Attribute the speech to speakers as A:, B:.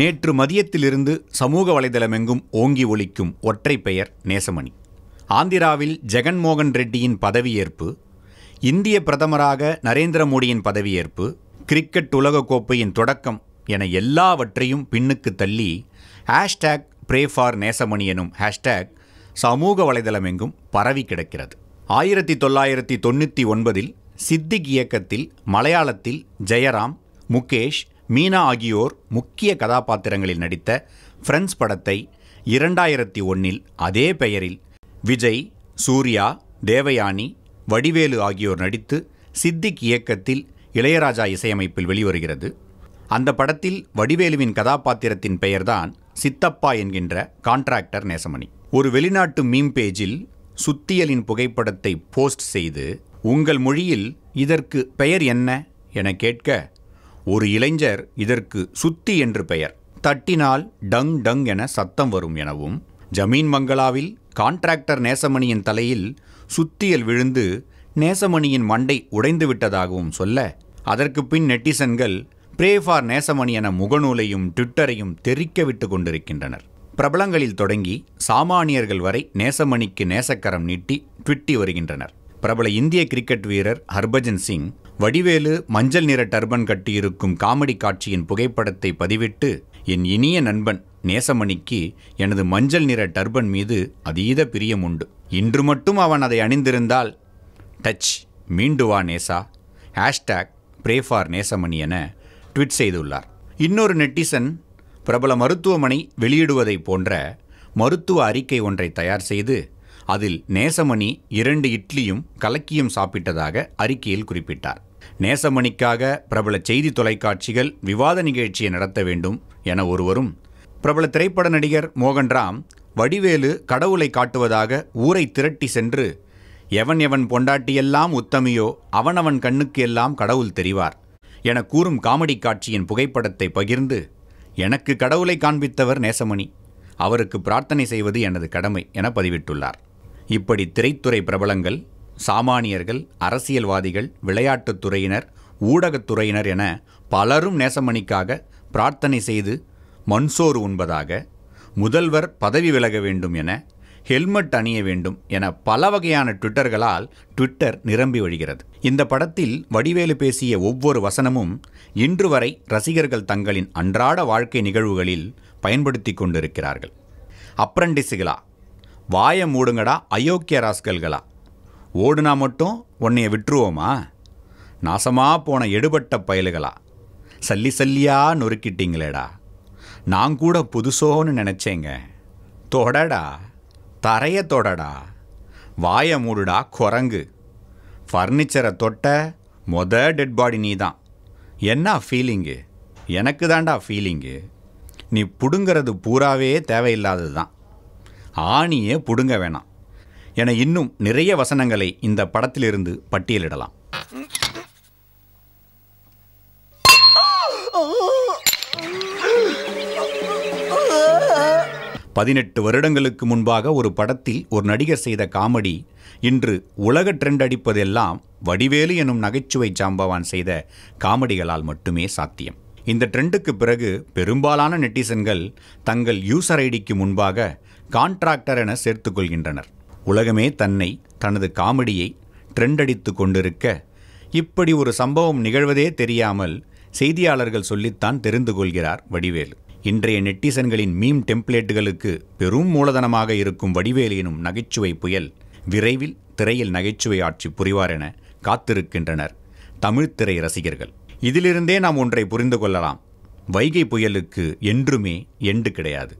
A: நேற்று மதியத்திலிருந்து சமூக வலைதளமெங்கும் ஓங்கி ஒலிக்கும் ஒற்றை பெயர் நேசமணி ஆந்திராவில் ஜெகன்மோகன் ரெட்டியின் பதவியேற்பு இந்திய பிரதமராக நரேந்திர மோடியின் பதவியேற்பு கிரிக்கெட் உலகக்கோப்பையின் தொடக்கம் என எல்லாவற்றையும் பின்னுக்கு தள்ளி ஹேஷ்டேக் ப்ரே ஃபார் நேசமணி எனும் ஹேஷ்டேக் சமூக வலைதளமெங்கும் பரவி கிடக்கிறது ஆயிரத்தி தொள்ளாயிரத்தி தொண்ணூற்றி ஒன்பதில் சித்திக் இயக்கத்தில் மலையாளத்தில் ஜெயராம் முகேஷ் மீனா ஆகியோர் முக்கிய கதாபாத்திரங்களில் நடித்த ஃப்ரெண்ட்ஸ் படத்தை இரண்டாயிரத்தி ஒன்றில் அதே பெயரில் விஜய் சூர்யா தேவயானி வடிவேலு ஆகியோர் நடித்து சித்திக் இயக்கத்தில் இளையராஜா இசையமைப்பில் வெளிவருகிறது அந்த படத்தில் வடிவேலுவின் கதாபாத்திரத்தின் பெயர்தான் சித்தப்பா என்கின்ற கான்ட்ராக்டர் நேசமணி ஒரு வெளிநாட்டு மீம் பேஜில் சுத்தியலின் புகைப்படத்தை போஸ்ட் செய்து உங்கள் மொழியில் இதற்கு பெயர் என்ன என கேட்க ஒரு இளைஞர் இதற்கு சுத்தி என்று பெயர் தட்டினால் டங் டங் என சத்தம் வரும் எனவும் ஜமீன் மங்களாவில் கான்ட்ராக்டர் நேசமணியின் தலையில் சுத்தியல் விழுந்து நேசமணியின் மண்டை உடைந்து விட்டதாகவும் சொல்ல அதற்கு பின் நெட்டிசன்கள் பிரே ஃபார் நேசமணி என முகநூலையும் ட்விட்டரையும் தெறிக்க விட்டு கொண்டிருக்கின்றனர் பிரபலங்களில் தொடங்கி சாமானியர்கள் வரை நேசமணிக்கு நேசக்கரம் நீட்டி ட்விட்டி வருகின்றனர் பிரபல இந்திய கிரிக்கெட் வீரர் ஹர்பஜன் சிங் வடிவேலு மஞ்சள் நிற டர்பன் கட்டியிருக்கும் காமெடி காட்சியின் புகைப்படத்தை பதிவிட்டு என் இனிய நண்பன் நேசமணிக்கு எனது மஞ்சள் நிற டர்பன் மீது அதீத பிரியம் உண்டு இன்று மட்டும் அவன் அதை அணிந்திருந்தால் டச் மீண்டு வா நேசா ஹேஷ்டேக் பிரேஃபார் நேசமணி என ட்விட் செய்துள்ளார் இன்னொரு நெட்டிசன் பிரபல மருத்துவமனை வெளியிடுவதைப் போன்ற மருத்துவ அறிக்கை ஒன்றை தயார் செய்து அதில் நேசமணி இரண்டு இட்லியும் கலக்கியும் சாப்பிட்டதாக அறிக்கையில் குறிப்பிட்டார் நேசமணிக்காக பிரபல செய்தி தொலைக்காட்சிகள் விவாத நிகழ்ச்சியை நடத்த வேண்டும் என ஒருவரும் பிரபல திரைப்பட நடிகர் மோகன்ராம் வடிவேலு கடவுளை காட்டுவதாக ஊரை திரட்டி சென்று எவன் எவன் பொண்டாட்டியெல்லாம் உத்தமியோ அவனவன் கண்ணுக்கு எல்லாம் கடவுள் தெரிவார் என கூறும் காமெடி காட்சியின் புகைப்படத்தை பகிர்ந்து எனக்கு கடவுளை காண்பித்தவர் நேசமணி அவருக்கு பிரார்த்தனை செய்வது எனது கடமை என பதிவிட்டுள்ளார் இப்படி திரைத்துறை பிரபலங்கள் சாமானியர்கள் அரசியல்வாதிகள் விளையாட்டுத் துறையினர் ஊடகத்துறையினர் என பலரும் நேசமணிக்காக பிரார்த்தனை செய்து மண்சோறு உண்பதாக முதல்வர் பதவி விலக வேண்டும் என ஹெல்மெட் அணிய வேண்டும் என பல வகையான ட்விட்டர்களால் ட்விட்டர் நிரம்பி வழிகிறது இந்த படத்தில் வடிவேலு பேசிய ஒவ்வொரு வசனமும் இன்று வரை ரசிகர்கள் தங்களின் அன்றாட வாழ்க்கை நிகழ்வுகளில் பயன்படுத்தி கொண்டிருக்கிறார்கள் அப்ரண்டிஸுகளா வாய மூடுங்கடா அயோக்கிய ராஸ்கல்களா ஓடுனா மட்டும் உன்னைய விட்டுருவோமா நாசமாக போன எடுபட்ட பயலுகளா சல்லி சல்லியாக நொறுக்கிட்டீங்களேடா நான் கூட புதுசோன்னு நினச்சேங்க தொடடா தரைய தொடடா வாய மூடுடா குரங்கு ஃபர்னிச்சரை தொட்ட மொத டெட் பாடி நீ தான் என்ன ஃபீலிங்கு எனக்கு தாண்டா ஃபீலிங்கு நீ பிடுங்கிறது பூராவே தேவையில்லாதது தான் ஆணியே பிடுங்க வேணாம் என இன்னும் நிறைய வசனங்களை இந்த படத்திலிருந்து பட்டியலிடலாம் பதினெட்டு வருடங்களுக்கு முன்பாக ஒரு படத்தில் ஒரு நடிகர் செய்த காமெடி இன்று உலக ட்ரெண்ட் அடிப்பதெல்லாம் வடிவேலு எனும் நகைச்சுவை சாம்பவான் செய்த காமெடிகளால் மட்டுமே சாத்தியம் இந்த ட்ரெண்டுக்கு பிறகு பெரும்பாலான நெட்டிசன்கள் தங்கள் யூசர் ஐடிக்கு முன்பாக கான்ட்ராக்டர் என சேர்த்துக்கொள்கின்றனர் உலகமே தன்னை தனது காமெடியை ட்ரெண்டடித்து கொண்டிருக்க இப்படி ஒரு சம்பவம் நிகழ்வதே தெரியாமல் செய்தியாளர்கள் சொல்லித்தான் தெரிந்து கொள்கிறார் வடிவேலு இன்றைய நெட்டிசன்களின் மீம் டெம்ப்ளேட்டுகளுக்கு பெரும் மூலதனமாக இருக்கும் எனும் நகைச்சுவை புயல் விரைவில் திரையில் நகைச்சுவை ஆட்சி புரிவார் என காத்திருக்கின்றனர் தமிழ் திரை ரசிகர்கள் இதிலிருந்தே நாம் ஒன்றை புரிந்து கொள்ளலாம் வைகை புயலுக்கு என்றுமே எண்டு கிடையாது